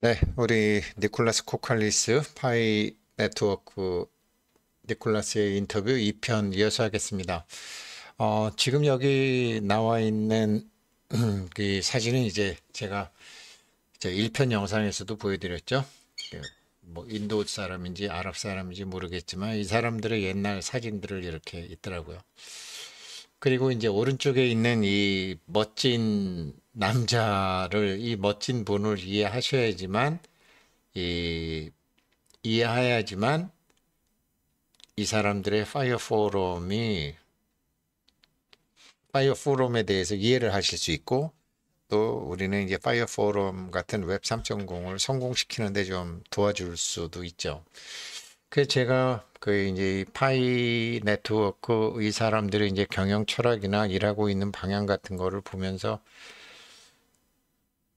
네, 우리 니콜라스 코칼리스 파이 네트워크 니콜라스의 인터뷰 2편 이어서 하겠습니다. 어, 지금 여기 나와 있는 그 사진은 이제 제가 제 1편 영상에서도 보여드렸죠. 그 뭐 인도 사람인지 아랍 사람인지 모르겠지만 이 사람들의 옛날 사진들을 이렇게 있더라고요. 그리고 이제 오른쪽에 있는 이 멋진 남자를 이 멋진 분을 이해하셔야지만 이 이해해야지만 이 사람들의 파이어 포럼이 파이어 포럼에 대해서 이해를 하실 수 있고 또 우리는 이제 파이어 포럼 같은 웹 3.0을 성공시키는데 좀 도와줄 수도 있죠. 그 제가 그 이제 파이 네트워크 이 사람들의 이제 경영 철학이나 일하고 있는 방향 같은 거를 보면서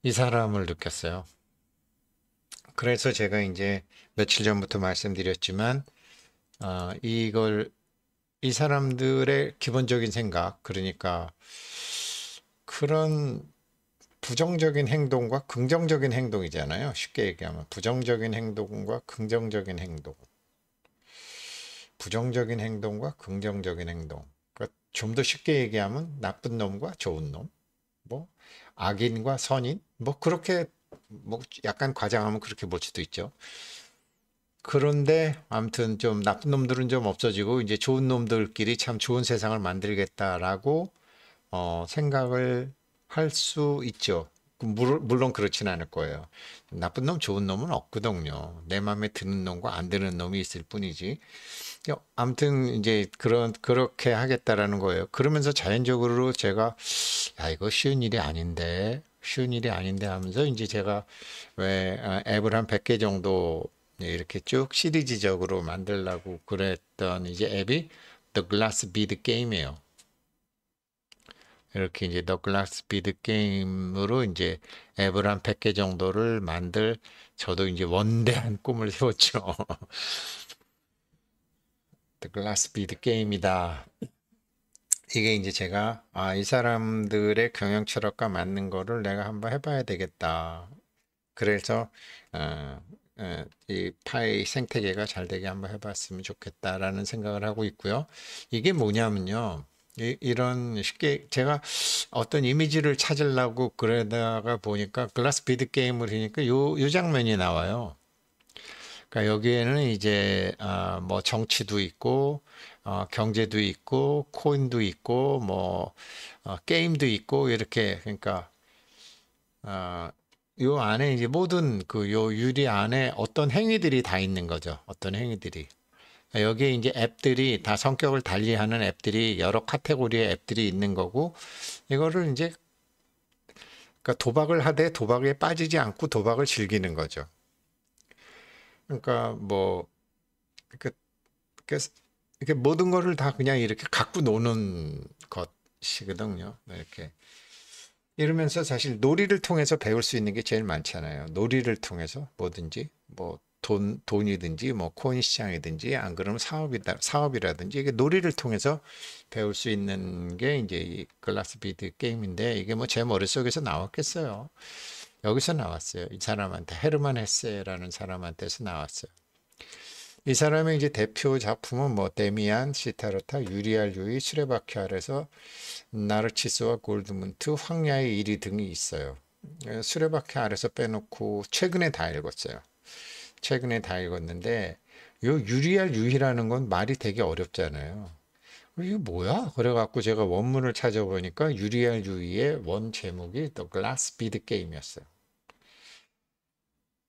이 사람을 느꼈어요. 그래서 제가 이제 며칠 전부터 말씀드렸지만 어, 이걸 이 사람들의 기본적인 생각 그러니까 그런 부정적인 행동과 긍정적인 행동이잖아요. 쉽게 얘기하면 부정적인 행동과 긍정적인 행동. 부정적인 행동과 긍정적인 행동. 그러니까 좀 더 쉽게 얘기하면 나쁜 놈과 좋은 놈. 뭐 악인과 선인 뭐 그렇게 뭐 약간 과장하면 그렇게 볼 수도 있죠. 그런데 아무튼 좀 나쁜 놈들은 좀 없어지고 이제 좋은 놈들끼리 참 좋은 세상을 만들겠다라고 어, 생각을 할 수 있죠. 물론 그렇진 않을 거예요. 나쁜 놈, 좋은 놈은 없거든요. 내 마음에 드는 놈과 안 드는 놈이 있을 뿐이지. 아무튼 이제 그런 그렇게 하겠다라는 거예요. 그러면서 자연적으로 제가 야 이거 쉬운 일이 아닌데 쉬운 일이 아닌데 하면서 이제 제가 왜 아, 앱을 한 100개 정도 이렇게 쭉 시리즈적으로 만들라고 그랬던 이제 앱이 The Glass Bead Game이에요. 이렇게 이제 The Glass Bead Game으로 이제 앱을 한 100개 정도를 만들 저도 이제 원대한 꿈을 세웠죠. The Glass Bead Game이다. 이게 이제 제가 아, 이 사람들의 경영 철학과 맞는 거를 내가 한번 해봐야 되겠다. 그래서 어, 어, 이 파이 생태계가 잘 되게 한번 해봤으면 좋겠다라는 생각을 하고 있고요. 이게 뭐냐면요. 이, 이런 쉽게 제가 어떤 이미지를 찾으려고 그러다가 보니까 글라스 비드 게임을 하니까 요, 요 장면이 나와요. 그러니까 여기에는 이제 아, 뭐 정치도 있고 어, 경제도 있고 코인도 있고 뭐 어, 게임도 있고 이렇게 그러니까 어, 요 안에 이제 모든 그 요 유리 안에 어떤 행위들이 다 있는 거죠. 어떤 행위들이 그 여기에 이제 앱들이 다 성격을 달리하는 앱들이 여러 카테고리의 앱들이 있는 거고 이거를 이제 그러니까 도박을 하되 도박에 빠지지 않고 도박을 즐기는 거죠. 그러니까 뭐 그, 그 이렇게 모든 거를 다 그냥 이렇게 갖고 노는 것이거든요. 네, 이렇게. 이러면서 사실 놀이를 통해서 배울 수 있는 게 제일 많잖아요. 놀이를 통해서 뭐든지 뭐 돈, 돈이든지 뭐 코인 시장이든지 안 그러면 사업이다, 사업이라든지 이게 놀이를 통해서 배울 수 있는 게 이제 이 글라스 비드 게임인데 이게 뭐 제 머릿속에서 나왔겠어요. 여기서 나왔어요. 이 사람한테 헤르만 헤세라는 사람한테서 나왔어요. 이 사람의 이제 대표 작품은 뭐 데미안, 시타르타, 유리알 유이, 수레바키아에서 나르치스와 골드문트, 황야의 일이 등이 있어요. 어, 수레바퀴 아래서 빼놓고 최근에 다 읽었어요. 최근에 다 읽었는데 요 유리알 유희라는 건 말이 되게 어렵잖아요. 이게 뭐야? 그래갖고 제가 원문을 찾아보니까 유리알 유희의 원 제목이 The Glass Bead Game이었어요.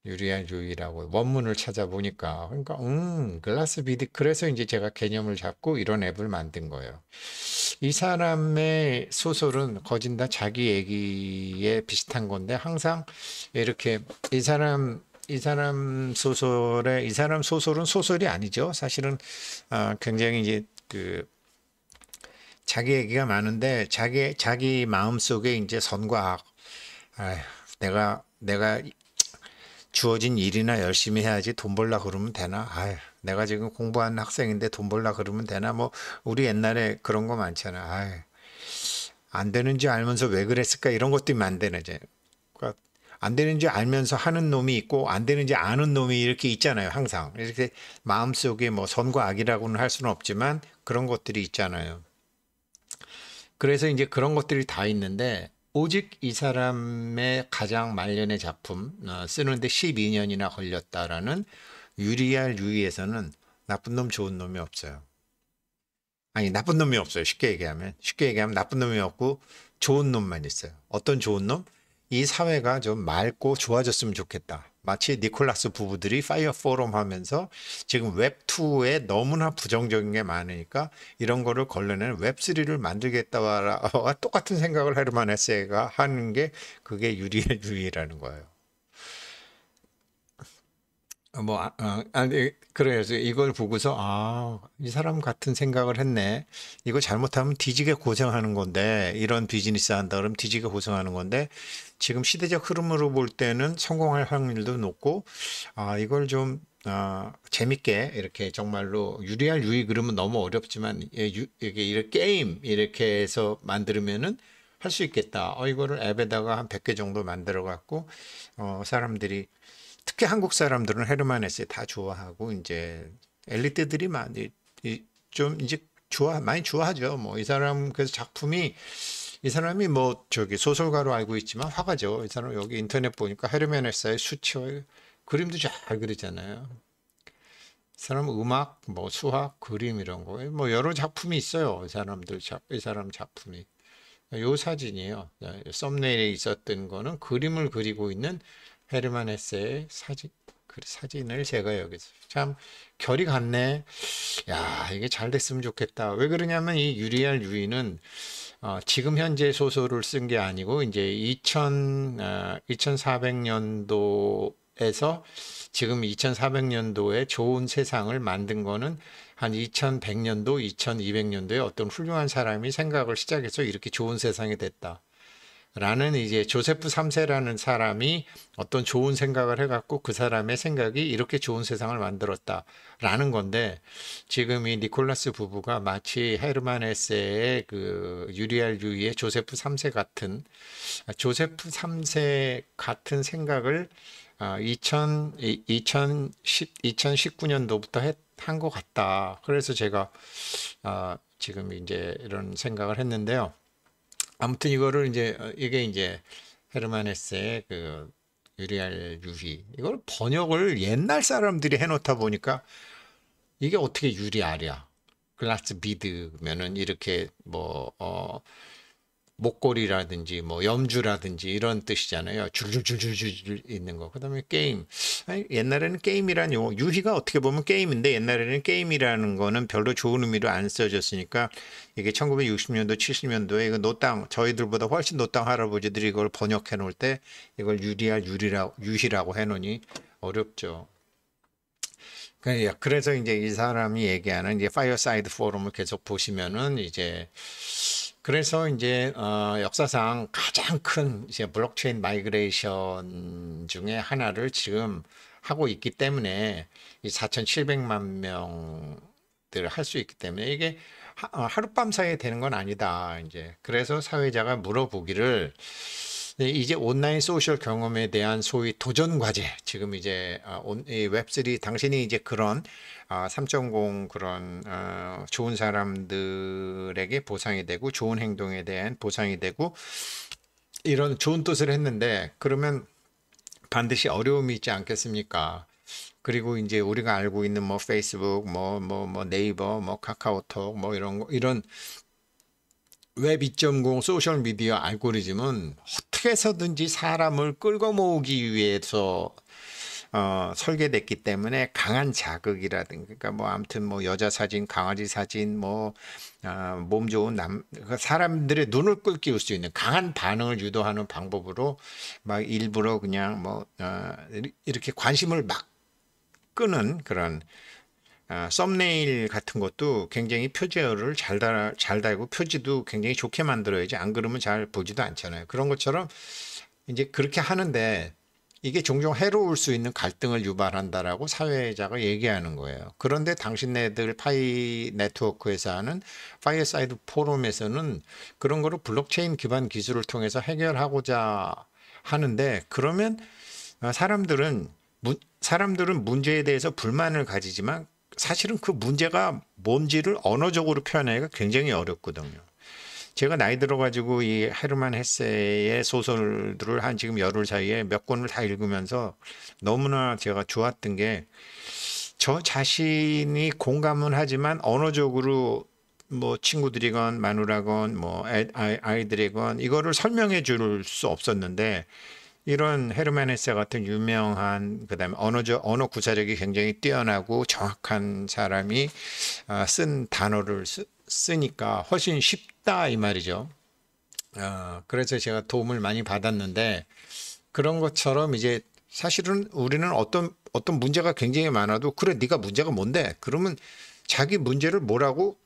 유리한 유의라고 원문을 찾아보니까 그러니까 음 글라스 비디 그래서 이제 제가 개념을 잡고 이런 앱을 만든 거예요. 이 사람의 소설은 거진다 자기 얘기에 비슷한 건데 항상 이렇게 이 사람 이 사람 소설에 이 사람 소설은 소설이 아니죠. 사실은 아, 굉장히 이제 그 자기 얘기가 많은데 자기 자기 마음 속에 이제 선과 악, 아휴, 내가 내가 주어진 일이나 열심히 해야지 돈 벌라 그러면 되나? 아휴 내가 지금 공부하는 학생인데 돈 벌라 그러면 되나? 뭐 우리 옛날에 그런 거 많잖아. 아휴안 되는지 알면서 왜 그랬을까? 이런 것도 그러니까 안 되는 이 그러니까 안 되는지 알면서 하는 놈이 있고 안 되는지 아는 놈이 이렇게 있잖아요. 항상 이렇게 마음속에 뭐 선과 악이라고는 할 수는 없지만 그런 것들이 있잖아요. 그래서 이제 그런 것들이 다 있는데 오직 이 사람의 가장 말년의 작품 어, 쓰는데 12년이나 걸렸다라는 유리알 유의에서는 나쁜 놈 좋은 놈이 없어요. 아니 나쁜 놈이 없어요. 쉽게 얘기하면 쉽게 얘기하면 나쁜 놈이 없고 좋은 놈만 있어요. 어떤 좋은 놈? 이 사회가 좀 맑고 좋아졌으면 좋겠다. 마치 니콜라스 부부들이 파이어 포럼 하면서 지금 웹2에 너무나 부정적인 게 많으니까 이런 거를 걸러내는 웹3를 만들겠다와 똑같은 생각을 헤르만 헤세가 하는 게 그게 유리의 유의라는 거예요. 뭐, 아, 아, 그래서 이걸 보고서, 아, 이 사람 같은 생각을 했네. 이거 잘못하면 뒤지게 고생하는 건데, 이런 비즈니스 한다 그러면 뒤지게 고생하는 건데, 지금 시대적 흐름으로 볼 때는 성공할 확률도 높고 아 이걸 좀 아, 재밌게 이렇게 정말로 유리할 유익 그러면 너무 어렵지만 예, 유, 이게 이렇게 게임 이렇게 해서 만들면은 할 수 있겠다. 어 이거를 앱에다가 한 100개 정도 만들어 갖고 어 사람들이 특히 한국 사람들은 헤르만 헤세 다 좋아하고 이제 엘리트들이 많이 좀 이제 좋아 많이 좋아하죠. 뭐 이 사람 그래서 작품이 이 사람이 뭐 저기 소설가로 알고 있지만 화가죠. 이 사람 여기 인터넷 보니까 헤르메네스의 수치와 그림도 잘 그리잖아요. 사람 음악, 뭐 수학, 그림 이런 거, 뭐 여러 작품이 있어요. 이 사람들 작, 이 사람 작품이. 요 사진이요. 네, 썸네일에 있었던 거는 그림을 그리고 있는 헤르만 헤세의 사진, 그 사진을 제가 여기서 참 결이 같네. 야, 이게 잘 됐으면 좋겠다. 왜 그러냐면 이 유리알 유인은 어, 지금 현재 소설을 쓴 게 아니고 이제 2000 어, 2400년도에서 지금 2400년도에 좋은 세상을 만든 거는 한 2100년도, 2200년도에 어떤 훌륭한 사람이 생각을 시작해서 이렇게 좋은 세상이 됐다. 라는 이제 조세프 3세라는 사람이 어떤 좋은 생각을 해갖고 그 사람의 생각이 이렇게 좋은 세상을 만들었다 라는 건데 지금 이 니콜라스 부부가 마치 헤르만 헤세의 그 유리알 유이의 조세프 3세 같은 조세프 3세 같은 생각을 2000, 2010, 2019년도부터 했, 한것 같다. 그래서 제가 아, 지금 이제 이런 생각을 했는데요. 아무튼 이거를 이제 어, 이게 이제 헤르만헤스의 그 유리알 유희 이걸 번역을 옛날 사람들이 해놓다 보니까 이게 어떻게 유리알이야 글라스 비드면은 이렇게 뭐어 목걸이라든지 뭐 염주라든지 이런 뜻이잖아요. 줄줄줄줄줄 있는 거. 그다음에 게임. 아니, 옛날에는 게임이란 용어 유희가 어떻게 보면 게임인데 옛날에는 게임이라는 거는 별로 좋은 의미로 안 써졌으니까 이게 1960년도 70년도에 이거 노땅 저희들보다 훨씬 노땅 할아버지들이 이걸 번역해 놓을 때 이걸 유리할 유리라 유희라고 해 놓으니 어렵죠. 그러니까 그래서 이제 이 사람이 얘기하는 이제 파이어사이드 포럼을 계속 보시면은 이제 그래서 이제 어, 역사상 가장 큰 이제 블록체인 마이그레이션 중에 하나를 지금 하고 있기 때문에 이 4,700만 명들 을할 수 있기 때문에 이게 하, 어, 하룻밤 사이에 되는 건 아니다. 이제 그래서 사회자가 물어보기를 네, 이제 온라인 소셜 경험에 대한 소위 도전 과제 지금 이제 어, 웹3 당신이 이제 그런 3.0 아, 그런 어, 좋은 사람들에게 보상이 되고 좋은 행동에 대한 보상이 되고 이런 좋은 뜻을 했는데 그러면 반드시 어려움이 있지 않겠습니까? 그리고 이제 우리가 알고 있는 뭐 페이스북, 뭐 뭐, 뭐 네이버, 뭐 카카오톡, 뭐 이런 거, 이런 웹 2.0 소셜 미디어 알고리즘은 어떻게 해서든지 사람을 끌고 모으기 위해서 어, 설계됐기 때문에 강한 자극이라든가 그러니까 뭐 아무튼 뭐 여자 사진, 강아지 사진, 뭐몸 어, 좋은 남 그러니까 사람들의 눈을 끌기울 수 있는 강한 반응을 유도하는 방법으로 막 일부러 그냥 뭐 어, 이렇게 관심을 막 끄는 그런 아, 썸네일 같은 것도 굉장히 표제어를 잘, 달, 잘 달고 표지도 굉장히 좋게 만들어야지 안 그러면 잘 보지도 않잖아요. 그런 것처럼 이제 그렇게 하는데 이게 종종 해로울 수 있는 갈등을 유발한다라고 사회자가 얘기하는 거예요. 그런데 당신네들 파이 네트워크 회사는 파이어사이드 포럼에서는 그런 거를 블록체인 기반 기술을 통해서 해결하고자 하는데 그러면 사람들은 사람들은 문제에 대해서 불만을 가지지만 사실은 그 문제가 뭔지를 언어적으로 표현하기가 굉장히 어렵거든요. 제가 나이 들어가지고 이 헤르만 헤세의 소설들을 한 지금 열흘 사이에 몇 권을 다 읽으면서 너무나 제가 좋았던 게 저 자신이 공감은 하지만 언어적으로 뭐 친구들이건 마누라건 뭐 아이들이건 이거를 설명해 줄 수 없었는데 이런 헤르만네스 같은 유명한 그다음에 언어적 언어 구사력이 굉장히 뛰어나고 정확한 사람이 어, 쓴 단어를 쓰, 쓰니까 훨씬 쉽다 이 말이죠. 어, 그래서 제가 도움을 많이 받았는데 그런 것처럼 이제 사실은 우리는 어떤 어떤 문제가 굉장히 많아도 그래 네가 문제가 뭔데? 그러면 자기 문제를 뭐라고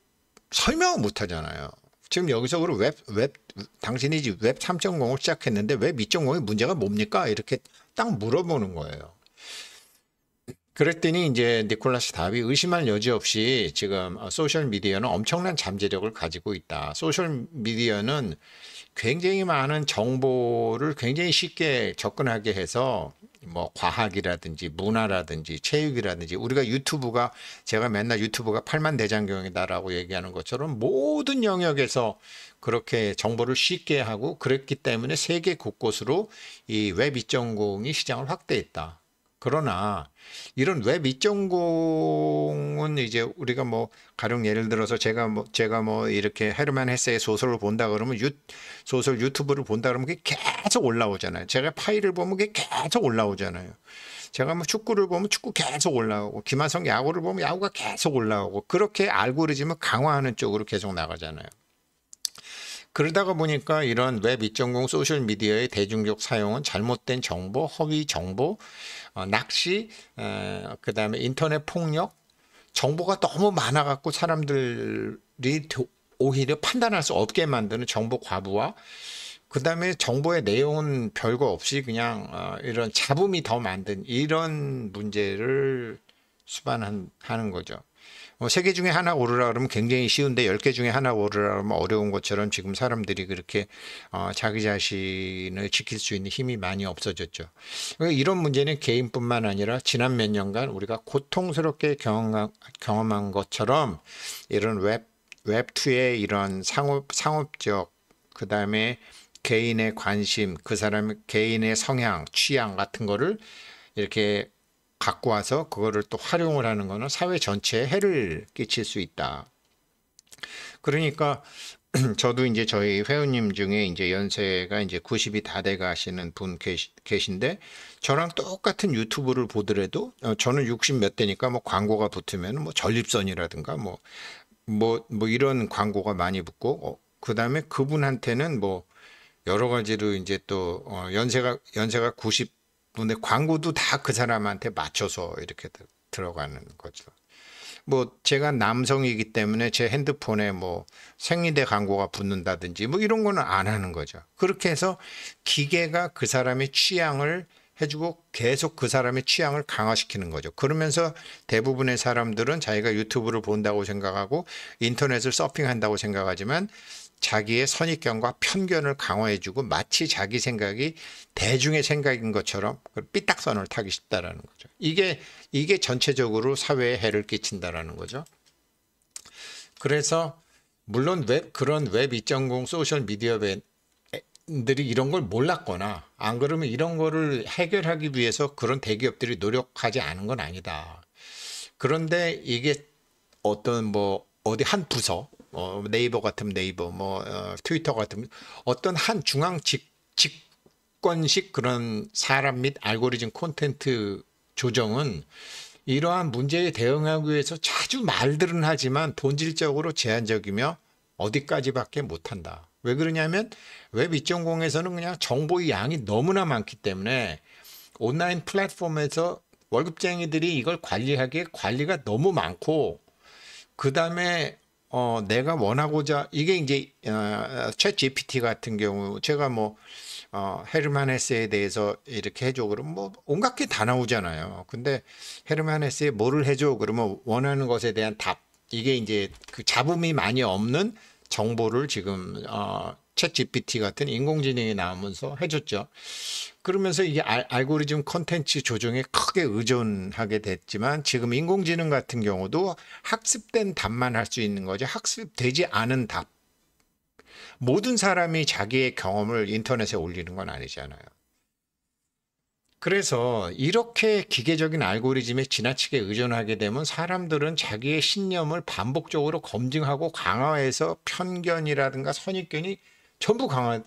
설명을 못 하잖아요. 지금 여기서 그럼 웹, 웹, 당신이 웹 3.0을 시작했는데 웹 2.0의 문제가 뭡니까? 이렇게 딱 물어보는 거예요. 그랬더니 이제 니콜라스 답이 의심할 여지 없이 지금 어, 소셜 미디어는 엄청난 잠재력을 가지고 있다. 소셜 미디어는 굉장히 많은 정보를 굉장히 쉽게 접근하게 해서 뭐 과학이라든지 문화라든지 체육이라든지 우리가 유튜브가 제가 맨날 유튜브가 팔만대장경이다라고 얘기하는 것처럼 모든 영역에서 그렇게 정보를 쉽게 하고 그랬기 때문에 세계 곳곳으로 이웹 2.0이 시장을 확대했다. 그러나 이런 웹 2.0은 이제 우리가 뭐 가령 예를 들어서 제가 뭐 제가 뭐 이렇게 헤르만 헤세의 소설을 본다 그러면 유, 소설 유튜브를 본다 그러면 그게 계속 올라오잖아요. 제가 파일을 보면 그게 계속 올라오잖아요. 제가 뭐 축구를 보면 축구 계속 올라오고 김한성 야구를 보면 야구가 계속 올라오고 그렇게 알고리즘을 강화하는 쪽으로 계속 나가잖아요. 그러다가 보니까 이런 웹 2.0 소셜 미디어의 대중적 사용은 잘못된 정보, 허위 정보, 어, 낚시, 어, 그다음에 인터넷 폭력 정보가 너무 많아 갖고 사람들이 도, 오히려 판단할 수 없게 만드는 정보 과부와 그다음에 정보의 내용은 별거 없이 그냥 어, 이런 잡음이 더 만든 이런 문제를 수반하는 거죠. 뭐 세개 중에 하나 오르라 그러면 굉장히 쉬운데 열 개 중에 하나 오르라 그러면 어려운 것처럼 지금 사람들이 그렇게 어, 자기 자신을 지킬 수 있는 힘이 많이 없어졌죠. 그러니까 이런 문제는 개인뿐만 아니라 지난 몇 년간 우리가 고통스럽게 경험한, 경험한 것처럼 이런 웹, 웹2의 이런 상업, 상업적, 그 다음에 개인의 관심, 그 사람 개인의 성향, 취향 같은 거를 이렇게 갖고 와서 그거를 또 활용을 하는 거는 사회 전체에 해를 끼칠 수 있다. 그러니까 저도 이제 저희 회원님 중에 이제 연세가 이제 90이 다 돼 가시는 분 계시, 계신데 저랑 똑같은 유튜브를 보더라도 어, 저는 60 몇 대니까 뭐 광고가 붙으면 뭐 전립선이라든가 뭐 뭐, 뭐 이런 광고가 많이 붙고 어, 그다음에 그분한테는 뭐 여러 가지로 이제 또 어, 연세가 연세가 90 근데 광고도 다 그 사람한테 맞춰서 이렇게 들어가는 거죠. 뭐 제가 남성이기 때문에 제 핸드폰에 뭐 생리대 광고가 붙는다든지 뭐 이런 거는 안 하는 거죠. 그렇게 해서 기계가 그 사람의 취향을 해주고 계속 그 사람의 취향을 강화시키는 거죠. 그러면서 대부분의 사람들은 자기가 유튜브를 본다고 생각하고 인터넷을 서핑한다고 생각하지만 자기의 선입견과 편견을 강화해주고 마치 자기 생각이 대중의 생각인 것처럼 삐딱선을 타기 쉽다라는 거죠. 이게 이게 전체적으로 사회에 해를 끼친다라는 거죠. 그래서 물론 웹 그런 웹 2.0 소셜 미디어 들이 이런 걸 몰랐거나 안 그러면 이런 거를 해결하기 위해서 그런 대기업들이 노력하지 않은 건 아니다. 그런데 이게 어떤 뭐 어디 한 부서 어, 네이버 같으면 네이버, 뭐 어, 트위터 같으면 어떤 한 중앙 직, 직권식 그런 사람 및 알고리즘 콘텐츠 조정은 이러한 문제에 대응하기 위해서 자주 말들은 하지만 본질적으로 제한적이며 어디까지밖에 못한다. 왜 그러냐면 웹 2.0에서는 그냥 정보의 양이 너무나 많기 때문에 온라인 플랫폼에서 월급쟁이들이 이걸 관리하기에 관리가 너무 많고 그 다음에 어, 내가 원하고자 이게 이제 어, 챗 GPT 같은 경우 제가 뭐 어, 헤르만 헤세에 대해서 이렇게 해줘 그러면 뭐 온갖 게 다 나오잖아요. 근데 헤르만 헤세에 뭐를 해줘 그러면 원하는 것에 대한 답 이게 이제 그 잡음이 많이 없는 정보를 지금 어, 챗 GPT 같은 인공지능이 나오면서 해줬죠. 그러면서 이게 알고리즘 컨텐츠 조정에 크게 의존하게 됐지만 지금 인공지능 같은 경우도 학습된 답만 할 수 있는 거죠. 학습되지 않은 답. 모든 사람이 자기의 경험을 인터넷에 올리는 건 아니잖아요. 그래서 이렇게 기계적인 알고리즘에 지나치게 의존하게 되면 사람들은 자기의 신념을 반복적으로 검증하고 강화해서 편견이라든가 선입견이 전부 강한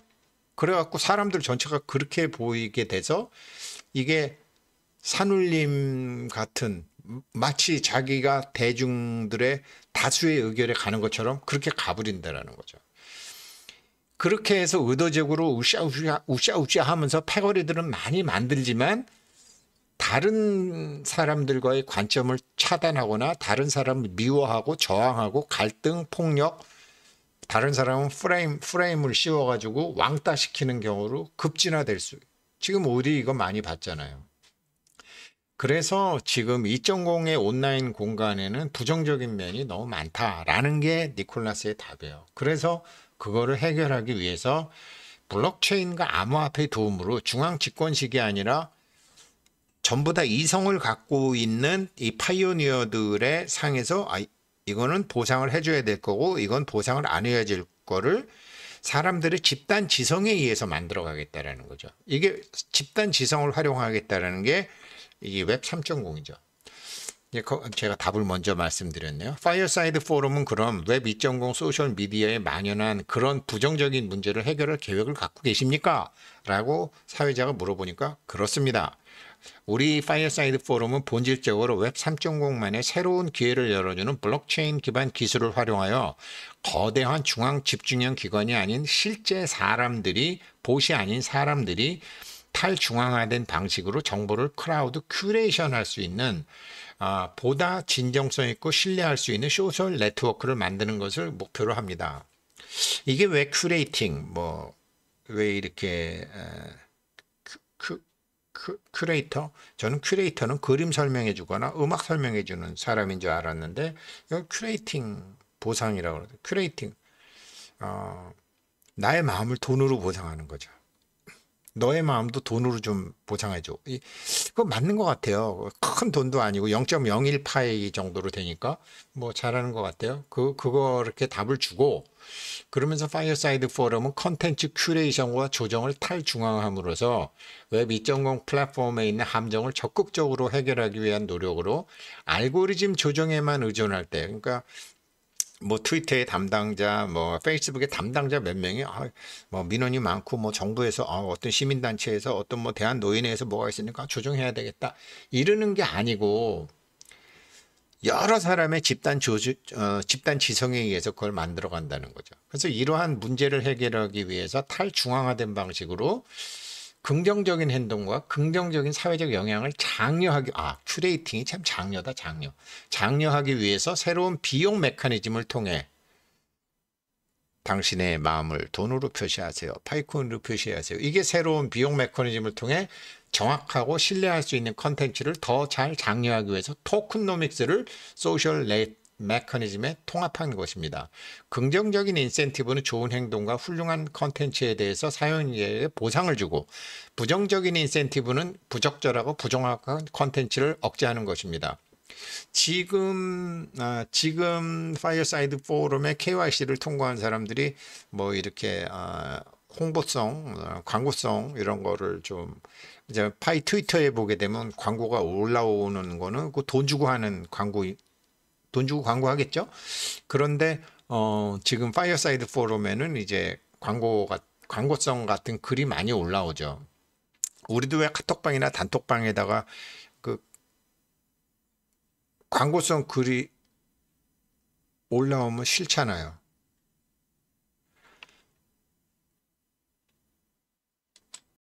그래갖고 사람들 전체가 그렇게 보이게 돼서 이게 산울림 같은 마치 자기가 대중들의 다수의 의결에 가는 것처럼 그렇게 가버린다라는 거죠. 그렇게 해서 의도적으로 우샤우샤 우샤우샤 하면서 패거리들은 많이 만들지만 다른 사람들과의 관점을 차단하거나 다른 사람을 미워하고 저항하고 갈등 폭력 다른 사람은 프레임 프레임을 씌워 가지고 왕따 시키는 경우로 급진화될 수. 지금 우리 이거 많이 봤잖아요. 그래서 지금 2.0의 온라인 공간에는 부정적인 면이 너무 많다라는 게 니콜라스의 답이에요. 그래서 그거를 해결하기 위해서 블록체인과 암호화폐 도움으로 중앙 집권식이 아니라 전부 다 이성을 갖고 있는 이 파이오니어들의 상에서 이거는 보상을 해줘야 될 거고 이건 보상을 안 해야 될 거를 사람들의 집단 지성에 의해서 만들어 가겠다라는 거죠. 이게 집단 지성을 활용하겠다라는 게 이게 웹 3.0이죠. 제가 답을 먼저 말씀드렸네요. 파이어사이드 포럼은 그럼 웹 2.0 소셜 미디어에 만연한 그런 부정적인 문제를 해결할 계획을 갖고 계십니까? 라고 사회자가 물어보니까 그렇습니다. 우리 파이어사이드 포럼은 본질적으로 웹 3.0만의 새로운 기회를 열어주는 블록체인 기반 기술을 활용하여 거대한 중앙 집중형 기관이 아닌 실제 사람들이 보시 아닌 사람들이 탈중앙화된 방식으로 정보를 크라우드 큐레이션 할 수 있는 아, 보다 진정성 있고 신뢰할 수 있는 소셜 네트워크를 만드는 것을 목표로 합니다. 이게 왜 큐레이팅 뭐 왜 이렇게 에, 큐레이터 저는 큐레이터는 그림 설명해 주거나 음악 설명해 주는 사람인 줄 알았는데 이건 큐레이팅 보상이라고 그러죠 큐레이팅 어, 나의 마음을 돈으로 보상하는 거죠 너의 마음도 돈으로 좀보장해줘 이, 그거 맞는 것 같아요. 큰 돈도 아니고 0.018 정도로 되니까 뭐 잘하는 것 같아요. 그, 그거 이렇게 답을 주고 그러면서 파이어사이드 포럼은 컨텐츠 큐레이션과 조정을 탈중앙함으로써 웹 2.0 플랫폼에 있는 함정을 적극적으로 해결하기 위한 노력으로 알고리즘 조정에만 의존할 때, 그러니까 뭐 트위터의 담당자, 뭐 페이스북의 담당자 몇 명이 아, 뭐 민원이 많고 뭐 정부에서 아, 어떤 시민단체에서 어떤 뭐 대한 노인회에서 뭐가 있으니까 조정해야 되겠다 이러는 게 아니고 여러 사람의 집단 조주 어, 집단 지성에 의해서 그걸 만들어 간다는 거죠. 그래서 이러한 문제를 해결하기 위해서 탈중앙화된 방식으로 긍정적인 행동과 긍정적인 사회적 영향을 장려하기 아 큐레이팅이 참 장려다 장려 장려하기 위해서 새로운 비용 메커니즘을 통해 당신의 마음을 돈으로 표시하세요 파이콘으로 표시하세요 이게 새로운 비용 메커니즘을 통해 정확하고 신뢰할 수 있는 컨텐츠를 더 잘 장려하기 위해서 토큰노믹스를 소셜 네트 메커니즘에 통합한 것입니다. 긍정적인 인센티브는 좋은 행동과 훌륭한 컨텐츠에 대해서 사용자에게 보상을 주고 부정적인 인센티브는 부적절하고 부정확한 컨텐츠를 억제하는 것입니다. 지금 아, 지금 파이어사이드 포럼의 KYC를 통과한 사람들이 뭐 이렇게 아, 홍보성, 어, 광고성 이런 거를 좀 이제 파이 트위터에 보게 되면 광고가 올라오는 거는 그 돈 주고 하는 광고 돈 주고 광고하겠죠. 그런데 어, 지금 파이어사이드 포럼에는 이제 광고가 광고성 같은 글이 많이 올라오죠. 우리도 왜 카톡방이나 단톡방에다가 그 광고성 글이 올라오면 싫잖아요.